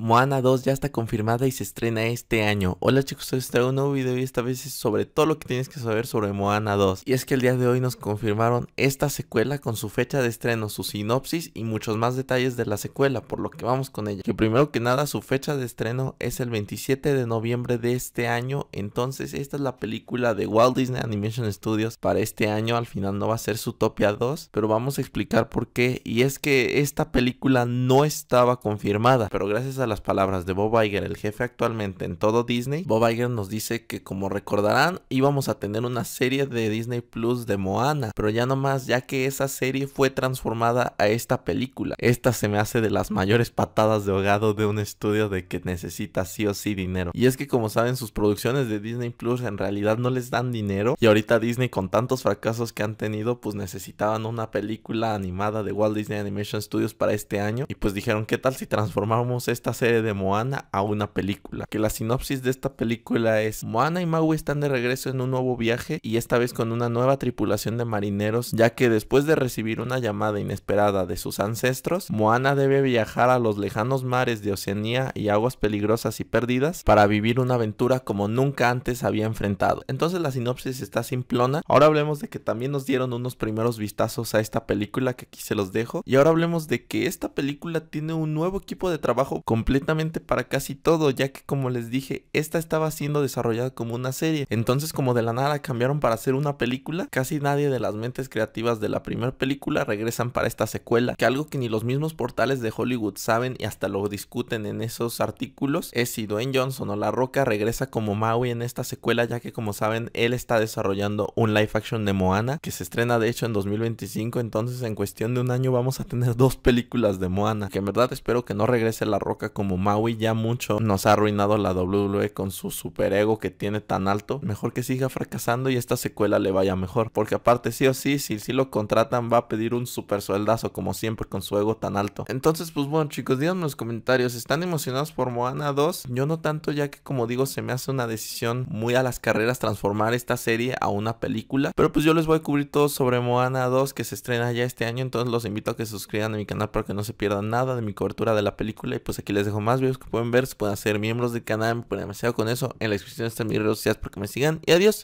Moana 2 ya está confirmada y se estrena este año. Hola chicos, les traigo un nuevo video y esta vez es sobre todo lo que tienes que saber sobre Moana 2. Y es que el día de hoy nos confirmaron esta secuela con su fecha de estreno, su sinopsis y muchos más detalles de la secuela, por lo que vamos con ella. Que primero que nada su fecha de estreno es el 27 de noviembre de este año, entonces esta es la película de Walt Disney Animation Studios para este año, al final no va a ser su Topia 2, pero vamos a explicar por qué. Y es que esta película no estaba confirmada, pero gracias a las palabras de Bob Iger, el jefe actualmente en todo Disney, Bob Iger nos dice que como recordarán íbamos a tener una serie de Disney Plus de Moana, pero ya no más ya que esa serie fue transformada a esta película. Esta se me hace de las mayores patadas de ahogado de un estudio de que necesita sí o sí dinero. Y es que como saben sus producciones de Disney Plus en realidad no les dan dinero y ahorita Disney con tantos fracasos que han tenido pues necesitaban una película animada de Walt Disney Animation Studios para este año y pues dijeron qué tal si transformamos esta de Moana a una película. Que la sinopsis de esta película es Moana y Maui están de regreso en un nuevo viaje y esta vez con una nueva tripulación de marineros, ya que después de recibir una llamada inesperada de sus ancestros, Moana debe viajar a los lejanos mares de Oceanía y aguas peligrosas y perdidas para vivir una aventura como nunca antes había enfrentado. Entonces la sinopsis está simplona. Ahora hablemos de que también nos dieron unos primeros vistazos a esta película que aquí se los dejo. Y ahora hablemos de que esta película tiene un nuevo equipo de trabajo completamente para casi todo, ya que como les dije, esta estaba siendo desarrollada como una serie. Entonces como de la nada cambiaron para hacer una película, casi nadie de las mentes creativas de la primera película regresan para esta secuela, que algo que ni los mismos portales de Hollywood saben y hasta lo discuten en esos artículos es si Dwayne Johnson o La Roca regresa como Maui en esta secuela, ya que como saben, él está desarrollando un live action de Moana, que se estrena de hecho en 2025, entonces en cuestión de un año vamos a tener dos películas de Moana, que en verdad espero que no regrese La Roca como Maui ya mucho nos ha arruinado la WWE con su super ego que tiene tan alto, mejor que siga fracasando y esta secuela le vaya mejor. Porque aparte sí o sí, si, si lo contratan va a pedir un super sueldazo como siempre con su ego tan alto. Entonces pues bueno chicos, díganme en los comentarios, ¿están emocionados por Moana 2? Yo no tanto ya que como digo se me hace una decisión muy a las carreras transformar esta serie a una película. Pero pues yo les voy a cubrir todo sobre Moana 2 que se estrena ya este año, entonces los invito a que se suscriban a mi canal para que no se pierdan nada de mi cobertura de la película y pues aquí les les dejo más videos que pueden ver, se pueden hacer miembros del canal, me ponen demasiado con eso. En la descripción están mis redes sociales para que me sigan y adiós.